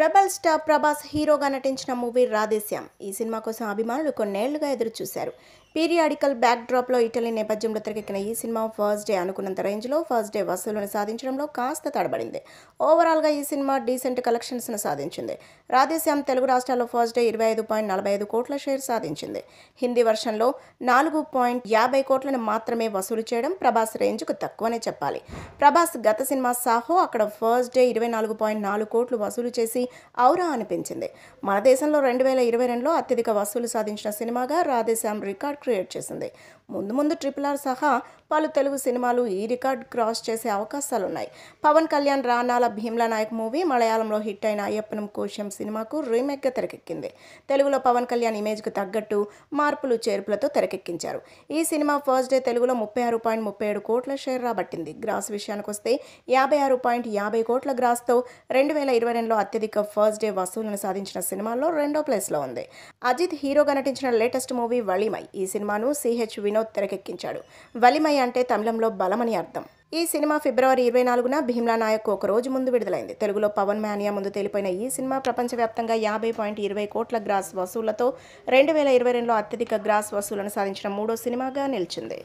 rebel star Prabhas హీరోగా నటించిన movie Radhe Shyam ఈ సినిమా కోసం అభిమానులు కొన్నేళ్లుగా ఎదురు చూశారు పీరియాడికల్ బ్యాక్ డ్రాప్లో ఇటలీ నేపథ్యంలో తెరకెక్కిన ఈ సినిమా ఫస్ట్ డే అనుకున్నంత రేంజ్లో ఫస్ట్ డే వసూలను సాధించడంలో కాస్త తడబడింది ఓవరాల్గా ఈ సినిమా డీసెంట్ కలెక్షన్స్ను సాధించింది రాధేశ్యామ్ తెలుగు రాష్ట్రాల్లో ఫస్ట్ డే ఇరవై ఐదు పాయింట్ నలభై ఐదు కోట్ల షేర్ సాధించింది హిందీ వర్షన్లో నాలుగు పాయింట్ యాభై కోట్లను మాత్రమే వసూలు చేయడం ప్రభాస్ రేంజ్కు తక్కువనే చెప్పాలి ప్రభాస్ గత సినిమా సాహో అక్కడ ఫస్ట్ డే ఇరవై నాలుగు పాయింట్ నాలుగు కోట్లు వసూలు చేసి ఆరా ఔరా అనిపించింది మన దేశంలో రెండు వేల ఇరవై రెండులో అత్యధిక వసూలు సాధించిన సినిమాగా రాధేశ్యామ్ రికార్డ్ క్రియేట్ చేసింది ముందు ముందు ట్రిపుల్ ఆర్ సహా పలు తెలుగు సినిమాలు ఈ రికార్డ్ క్రాస్ చేసే అవకాశాలున్నాయి పవన్ కళ్యాణ్ రానాల భీమ్లా నాయక్ మూవీ మలయాళంలో హిట్ అయిన అయ్యప్పనం కోశం సినిమాకు రీమేక్గా తెరకెక్కింది తెలుగులో పవన్ కళ్యాణ్ ఇమేజ్కు తగ్గట్టు మార్పులు చేర్పులతో తెరకెక్కించారు ఈ సినిమా ఫస్ట్ డే తెలుగులో ముప్పై ఆరు పాయింట్ ముప్పై ఏడు కోట్ల షేర్ రాబట్టింది గ్రాస్ విషయానికి వస్తే యాభై ఆరు పాయింట్ యాభై కోట్ల గ్రాస్తో రెండు వేల ఇరవై రెండులో అత్యధిక వీక్ ఫస్ట్ డే వసూలను సాధించిన సినిమాల్లో రెండో ప్లేస్లో ఉంది అజిత్ హీరోగా నటించిన లేటెస్ట్ మూవీ వలిమై ఈ సినిమాను సిహెచ్ వినోద్ తెరకెక్కించాడు వలిమై అంటే తమిళంలో బలమని అర్థం ఈ సినిమా ఫిబ్రవరి ఇరవై నాలుగున భీమ్లా నాయక్ ఒక రోజు ముందు విడుదలైంది తెలుగులో పవన్ మానియా ముందు తేలిపోయిన ఈ సినిమా ప్రపంచవ్యాప్తంగా యాభై పాయింట్ ఇరవై కోట్ల గ్రాస్ వసూళ్లతో రెండు వేల ఇరవై రెండులో అత్యధిక గ్రాస్ వసూలను సాధించిన మూడో సినిమాగా నిలిచింది